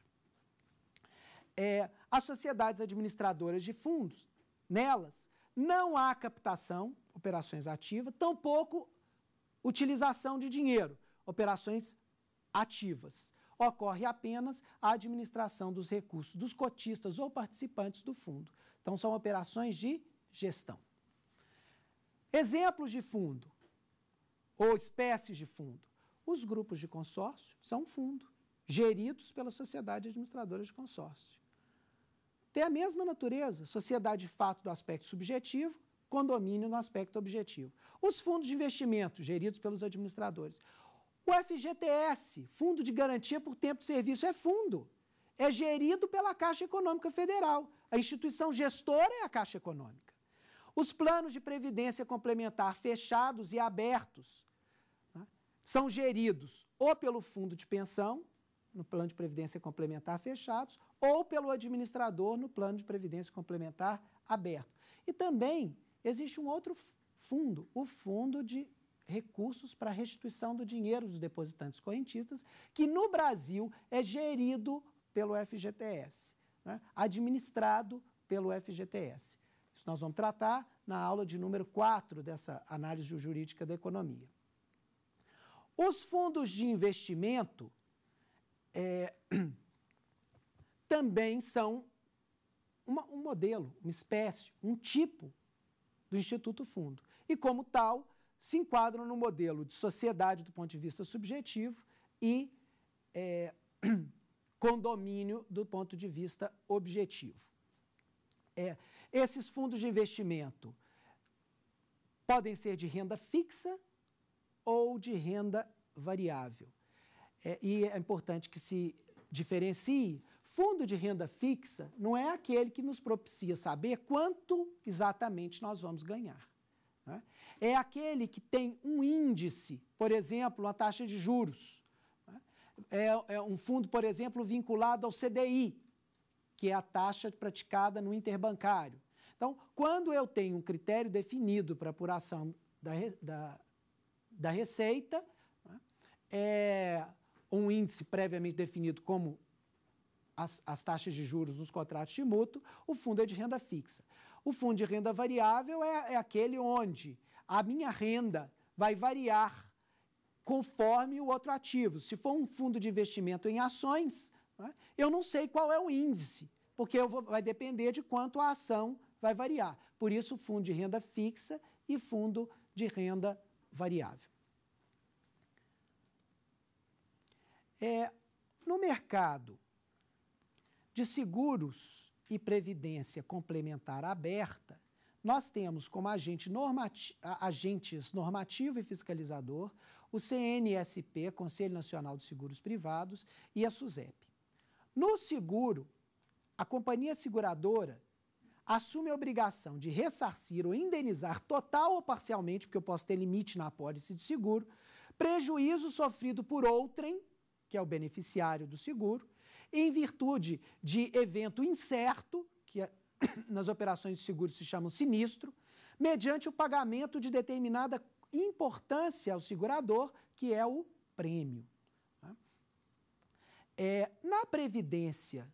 É, as sociedades administradoras de fundos, nelas, não há captação, operações ativas, tampouco utilização de dinheiro operações ativas. Ocorre apenas a administração dos recursos dos cotistas ou participantes do fundo. Então, são operações de gestão. Exemplos de fundo ou espécies de fundo. Os grupos de consórcio são fundo, geridos pela sociedade administradora de consórcio. Tem a mesma natureza, sociedade de fato do aspecto subjetivo, condomínio no aspecto objetivo. Os fundos de investimento, geridos pelos administradores. O FGTS, Fundo de Garantia por Tempo de Serviço, é fundo. É gerido pela Caixa Econômica Federal. A instituição gestora é a Caixa Econômica. Os planos de previdência complementar fechados e abertos né, são geridos ou pelo fundo de pensão, no plano de previdência complementar fechados, ou pelo administrador no plano de previdência complementar aberto. E também existe um outro fundo, o fundo de recursos para a restituição do dinheiro dos depositantes correntistas, que no Brasil é gerido pelo FGTS, né? administrado pelo FGTS. Isso nós vamos tratar na aula de número 4 dessa análise jurídica da economia. Os fundos de investimento é, também são uma, um modelo, uma espécie, um tipo do Instituto Fundo. E, como tal, se enquadram no modelo de sociedade do ponto de vista subjetivo e é, condomínio do ponto de vista objetivo. É, esses fundos de investimento podem ser de renda fixa ou de renda variável. É, e é importante que se diferencie. Fundo de renda fixa não é aquele que nos propicia saber quanto exatamente nós vamos ganhar. Né? é aquele que tem um índice, por exemplo, a taxa de juros. É, é um fundo, por exemplo, vinculado ao CDI, que é a taxa praticada no interbancário. Então, quando eu tenho um critério definido para apuração da, da, da receita, é um índice previamente definido como as, as, taxas de juros dos contratos de mútuo, o fundo é de renda fixa. O fundo de renda variável é, é aquele onde a minha renda vai variar conforme o outro ativo. Se for um fundo de investimento em ações, né, eu não sei qual é o índice, porque vou, vai depender de quanto a ação vai variar. Por isso, fundo de renda fixa e fundo de renda variável. É, no mercado de seguros e previdência complementar aberta, nós temos como agente normati agentes normativo e fiscalizador o CNSP, Conselho Nacional de Seguros Privados, e a SUSEP. No seguro, a companhia seguradora assume a obrigação de ressarcir ou indenizar total ou parcialmente, porque eu posso ter limite na apólice de seguro, prejuízo sofrido por outrem, que é o beneficiário do seguro, em virtude de evento incerto que é nas operações de seguro se chamam sinistro, mediante o pagamento de determinada importância ao segurador, que é o prêmio. Tá? É, na Previdência,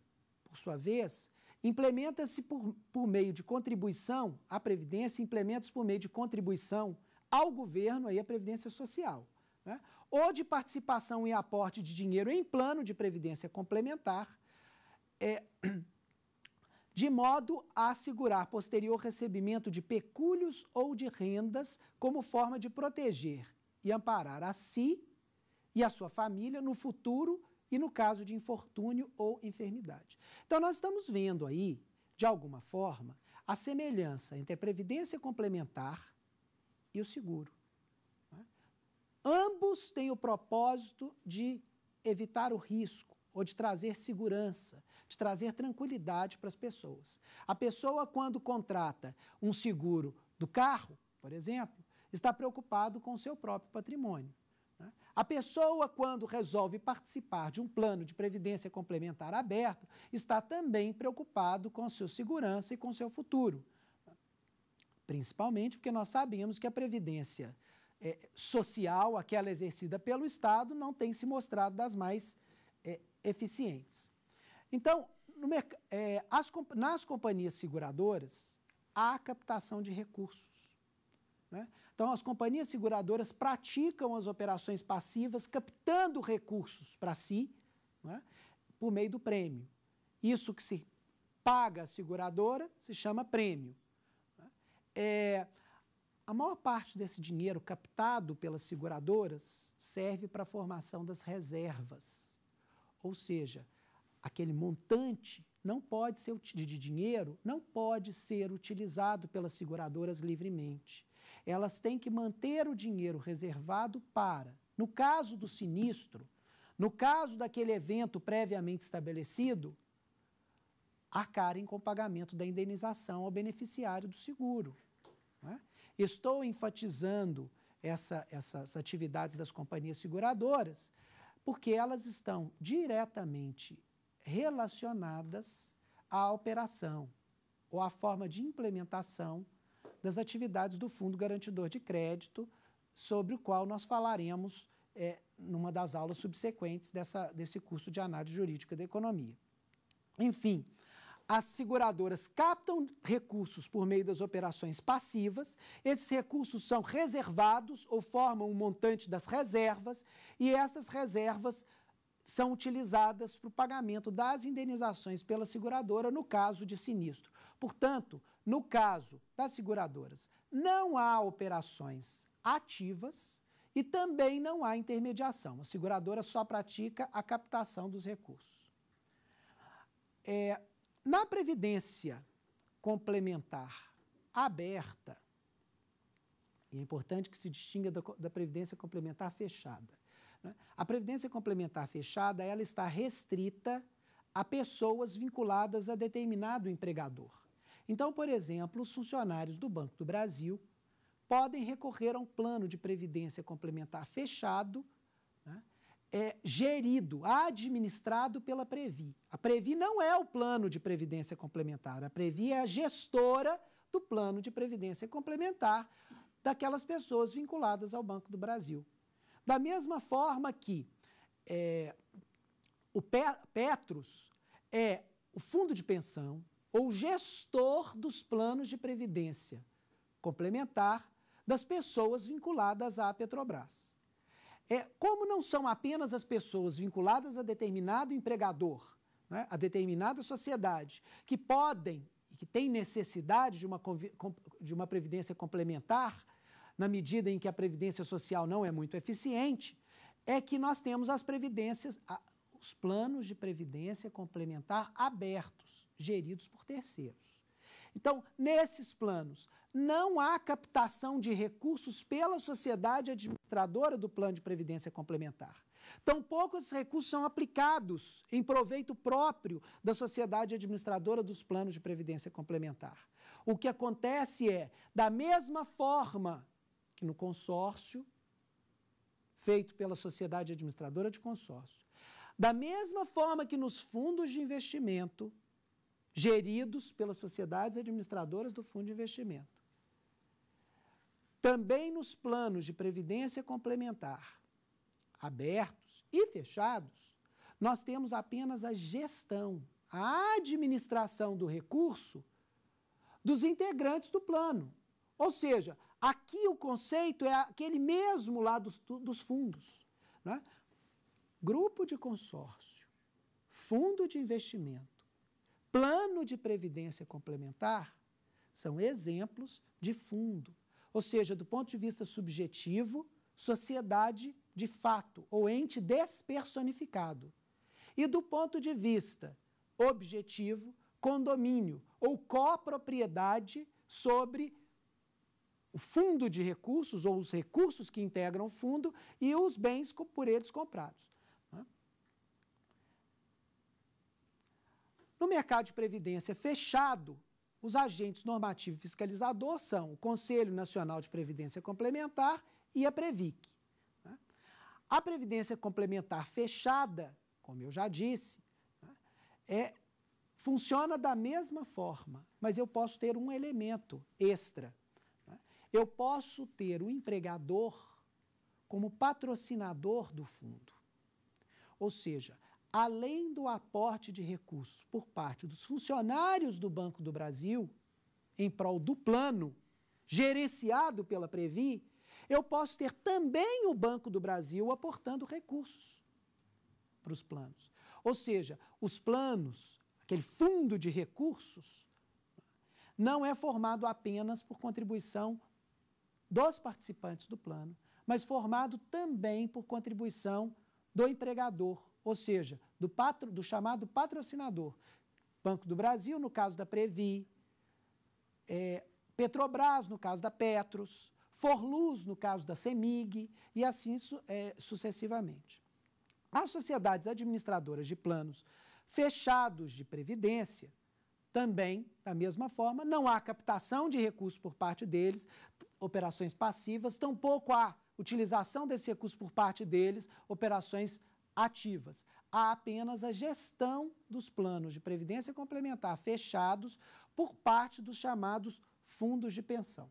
por sua vez, implementa-se por, por meio de contribuição, a Previdência implementa-se por meio de contribuição ao governo, aí a Previdência Social, né? ou de participação e aporte de dinheiro em plano de Previdência Complementar, é, de modo a assegurar posterior recebimento de pecúlios ou de rendas como forma de proteger e amparar a si e a sua família no futuro e no caso de infortúnio ou enfermidade. Então, nós estamos vendo aí, de alguma forma, a semelhança entre a previdência complementar e o seguro. Né? Ambos têm o propósito de evitar o risco, ou de trazer segurança, de trazer tranquilidade para as pessoas. A pessoa, quando contrata um seguro do carro, por exemplo, está preocupado com o seu próprio patrimônio. Né? A pessoa, quando resolve participar de um plano de previdência complementar aberto, está também preocupado com a sua segurança e com o seu futuro. Né? Principalmente porque nós sabemos que a previdência é, social, aquela exercida pelo Estado, não tem se mostrado das mais é, eficientes. Então, no, é, as, nas companhias seguradoras, há captação de recursos. Né? Então, as companhias seguradoras praticam as operações passivas captando recursos para si né? por meio do prêmio. Isso que se paga a seguradora se chama prêmio. Né? É, a maior parte desse dinheiro captado pelas seguradoras serve para a formação das reservas. Ou seja, aquele montante não pode ser de dinheiro não pode ser utilizado pelas seguradoras livremente. Elas têm que manter o dinheiro reservado para, no caso do sinistro, no caso daquele evento previamente estabelecido, arcarem com o pagamento da indenização ao beneficiário do seguro. É? Estou enfatizando essa, essas atividades das companhias seguradoras, porque elas estão diretamente relacionadas à operação ou à forma de implementação das atividades do Fundo Garantidor de Crédito, sobre o qual nós falaremos é, numa das aulas subsequentes dessa, desse curso de análise jurídica da economia. Enfim, as seguradoras captam recursos por meio das operações passivas, esses recursos são reservados ou formam um montante das reservas, e estas reservas são utilizadas para o pagamento das indenizações pela seguradora no caso de sinistro. Portanto, no caso das seguradoras, não há operações ativas e também não há intermediação. A seguradora só pratica a captação dos recursos. É, na previdência complementar aberta, e é importante que se distinga da, da previdência complementar fechada. Né? A previdência complementar fechada ela está restrita a pessoas vinculadas a determinado empregador. Então, por exemplo, os funcionários do Banco do Brasil podem recorrer a um plano de previdência complementar fechado né, é gerido, administrado pela Previ. A Previ não é o plano de previdência complementar, a Previ é a gestora do plano de previdência complementar daquelas pessoas vinculadas ao Banco do Brasil. Da mesma forma que é, o Petros é o fundo de pensão ou gestor dos planos de previdência complementar das pessoas vinculadas à Petrobras. É, como não são apenas as pessoas vinculadas a determinado empregador, né, a determinada sociedade, que podem e que têm necessidade de uma, de uma previdência complementar, na medida em que a previdência social não é muito eficiente, é que nós temos as previdências, os planos de previdência complementar abertos, geridos por terceiros. Então, nesses planos, não há captação de recursos pela sociedade administradora do plano de previdência complementar. Tampouco esses recursos são aplicados em proveito próprio da sociedade administradora dos planos de previdência complementar. O que acontece é, da mesma forma que no consórcio, feito pela sociedade administradora de consórcio, da mesma forma que nos fundos de investimento, geridos pelas sociedades administradoras do fundo de investimento. Também nos planos de previdência complementar, abertos e fechados, nós temos apenas a gestão, a administração do recurso dos integrantes do plano. Ou seja, aqui o conceito é aquele mesmo lá dos, dos fundos. Né? Grupo de consórcio, fundo de investimento plano de previdência complementar são exemplos de fundo. Ou seja, do ponto de vista subjetivo, sociedade de fato ou ente despersonificado. E do ponto de vista objetivo, condomínio ou copropriedade sobre o fundo de recursos ou os recursos que integram o fundo e os bens por eles comprados. No mercado de previdência fechado, os agentes normativo fiscalizador são o Conselho Nacional de Previdência Complementar e a Previc. Né? A previdência complementar fechada, como eu já disse, né, é, funciona da mesma forma, mas eu posso ter um elemento extra. Né? Eu posso ter o empregador como patrocinador do fundo. Ou seja, além do aporte de recursos por parte dos funcionários do Banco do Brasil, em prol do plano, gerenciado pela Previ, eu posso ter também o Banco do Brasil aportando recursos para os planos. Ou seja, os planos, aquele fundo de recursos, não é formado apenas por contribuição dos participantes do plano, mas formado também por contribuição do empregador, ou seja, do, patro, do chamado patrocinador. Banco do Brasil, no caso da Previ, é, Petrobras, no caso da Petros, Forluz, no caso da CEMIG, e assim su, é, sucessivamente. As sociedades administradoras de planos fechados de previdência, também, da mesma forma, não há captação de recursos por parte deles, operações passivas, tampouco há utilização desse recurso por parte deles, operações ativas. Há apenas a gestão dos planos de previdência complementar fechados por parte dos chamados fundos de pensão.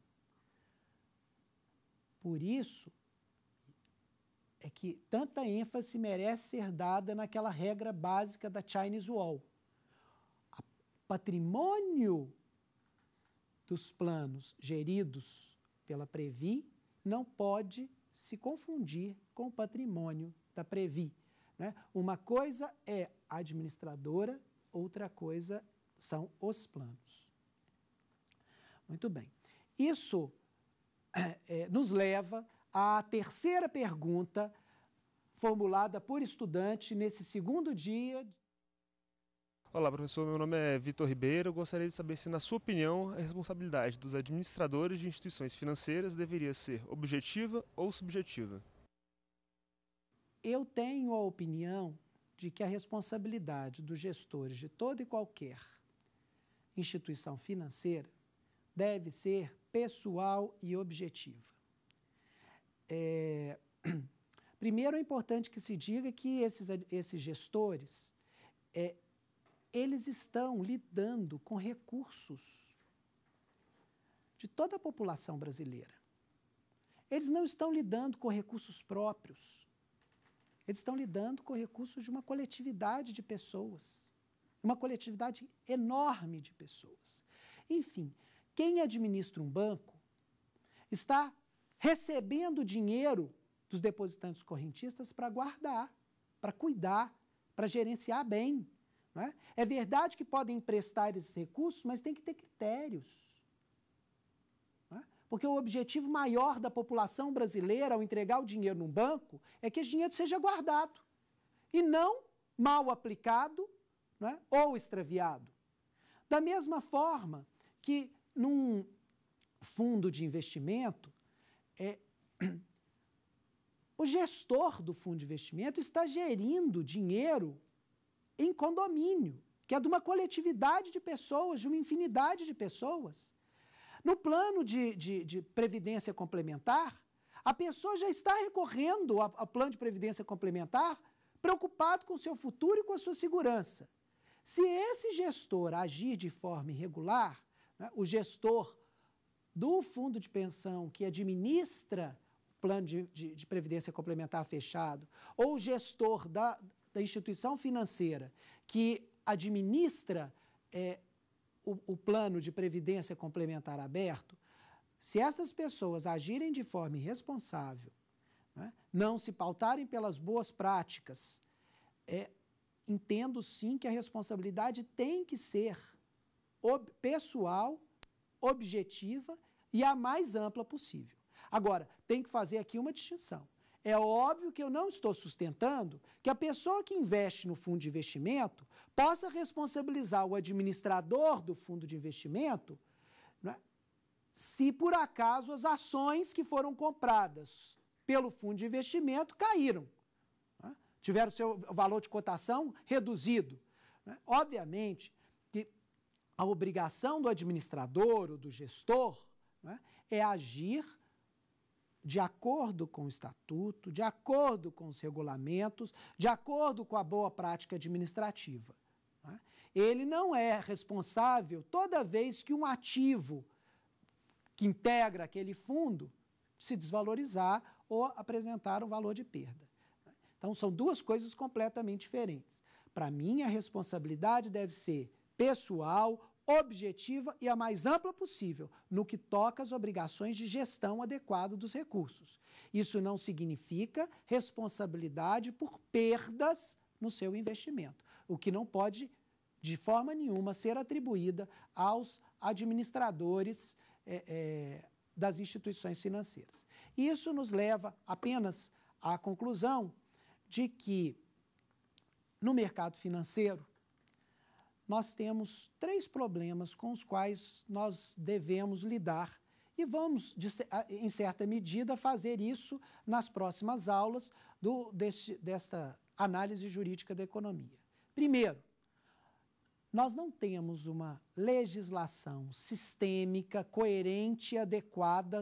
Por isso é que tanta ênfase merece ser dada naquela regra básica da Chinese Wall. O patrimônio dos planos geridos pela Previ não pode se confundir com o patrimônio da Previ. Né? Uma coisa é administradora, outra coisa são os planos. Muito bem. Isso é, nos leva à terceira pergunta formulada por estudante nesse segundo dia. Olá, professor. Meu nome é Vitor Ribeiro. Eu gostaria de saber se, na sua opinião, a responsabilidade dos administradores de instituições financeiras deveria ser objetiva ou subjetiva eu tenho a opinião de que a responsabilidade dos gestores de toda e qualquer instituição financeira deve ser pessoal e objetiva. É, primeiro, é importante que se diga que esses, esses gestores, é, eles estão lidando com recursos de toda a população brasileira. Eles não estão lidando com recursos próprios. Eles estão lidando com recursos de uma coletividade de pessoas, uma coletividade enorme de pessoas. Enfim, quem administra um banco está recebendo dinheiro dos depositantes correntistas para guardar, para cuidar, para gerenciar bem. É? é verdade que podem emprestar esses recursos, mas tem que ter critérios. Porque o objetivo maior da população brasileira ao entregar o dinheiro num banco é que esse dinheiro seja guardado e não mal aplicado né, ou extraviado. Da mesma forma que num fundo de investimento, é, o gestor do fundo de investimento está gerindo dinheiro em condomínio, que é de uma coletividade de pessoas, de uma infinidade de pessoas. No plano de, de, de previdência complementar, a pessoa já está recorrendo ao, plano de previdência complementar preocupado com o seu futuro e com a sua segurança. Se esse gestor agir de forma irregular, né, o gestor do fundo de pensão que administra o plano de, de, de previdência complementar fechado, ou o gestor da, da instituição financeira que administra é, o, o plano de previdência complementar aberto, se essas pessoas agirem de forma irresponsável, né, não se pautarem pelas boas práticas, é, entendo sim que a responsabilidade tem que ser ob pessoal, objetiva e a mais ampla possível. Agora, tem que fazer aqui uma distinção. É óbvio que eu não estou sustentando que a pessoa que investe no fundo de investimento possa responsabilizar o administrador do fundo de investimento é? se por acaso as ações que foram compradas pelo fundo de investimento caíram, é? tiveram seu valor de cotação reduzido. É? Obviamente que a obrigação do administrador ou do gestor é agir de acordo com o estatuto, de acordo com os regulamentos, de acordo com a boa prática administrativa. Né? Ele não é responsável toda vez que um ativo que integra aquele fundo se desvalorizar ou apresentar um valor de perda. Né? Então, são duas coisas completamente diferentes. Para mim, a responsabilidade deve ser pessoal, objetiva e a mais ampla possível no que toca às obrigações de gestão adequada dos recursos. Isso não significa responsabilidade por perdas no seu investimento, o que não pode, de forma nenhuma, ser atribuída aos administradores é, é, das instituições financeiras. Isso nos leva apenas à conclusão de que, no mercado financeiro, nós temos três problemas com os quais nós devemos lidar e vamos, de, em certa medida, fazer isso nas próximas aulas do, deste, desta análise jurídica da economia. Primeiro, nós não temos uma legislação sistêmica, coerente e adequada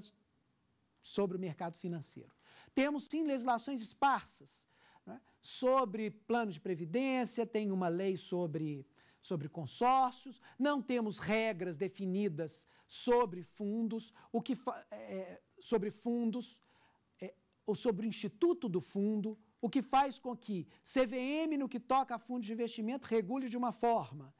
sobre o mercado financeiro. Temos sim legislações esparsas né? sobre plano de previdência, tem uma lei sobre sobre consórcios, não temos regras definidas sobre fundos, o que é, é, sobre fundos é, ou sobre o instituto do fundo, o que faz com que CVM no que toca a fundos de investimento regule de uma forma,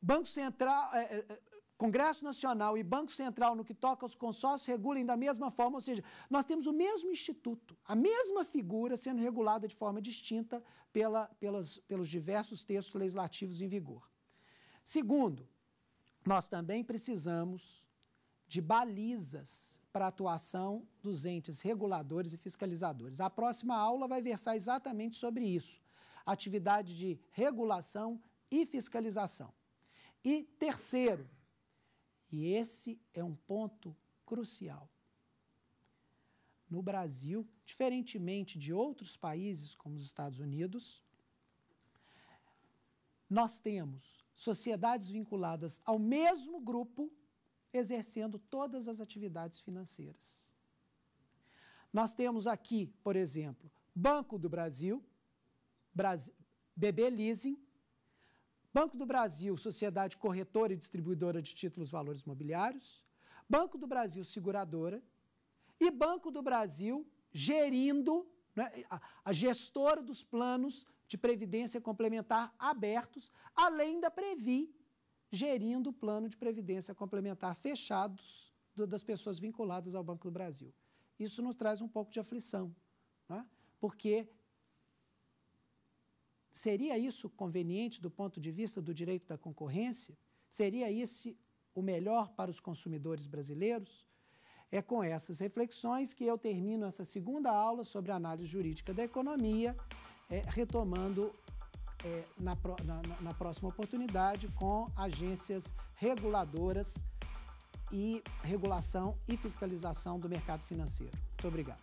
Banco Central, é, é Congresso Nacional e Banco Central, no que toca aos consórcios, regulem da mesma forma, ou seja, nós temos o mesmo instituto, a mesma figura sendo regulada de forma distinta pela, pelas, pelos diversos textos legislativos em vigor. Segundo, nós também precisamos de balizas para a atuação dos entes reguladores e fiscalizadores. A próxima aula vai versar exatamente sobre isso: atividade de regulação e fiscalização. E terceiro, e esse é um ponto crucial. No Brasil, diferentemente de outros países como os Estados Unidos, nós temos sociedades vinculadas ao mesmo grupo exercendo todas as atividades financeiras. Nós temos aqui, por exemplo, Banco do Brasil, BB Leasing, Banco do Brasil, sociedade corretora e distribuidora de títulos valores mobiliários, Banco do Brasil, seguradora, e Banco do Brasil gerindo né, a, a gestora dos planos de previdência complementar abertos, além da Previ, gerindo o plano de previdência complementar fechados do, das pessoas vinculadas ao Banco do Brasil. Isso nos traz um pouco de aflição, né, porque Seria isso conveniente do ponto de vista do direito da concorrência? Seria esse o melhor para os consumidores brasileiros? É com essas reflexões que eu termino essa segunda aula sobre análise jurídica da economia, é, retomando é, na, na, na próxima oportunidade com agências reguladoras e regulação e fiscalização do mercado financeiro. Muito obrigado.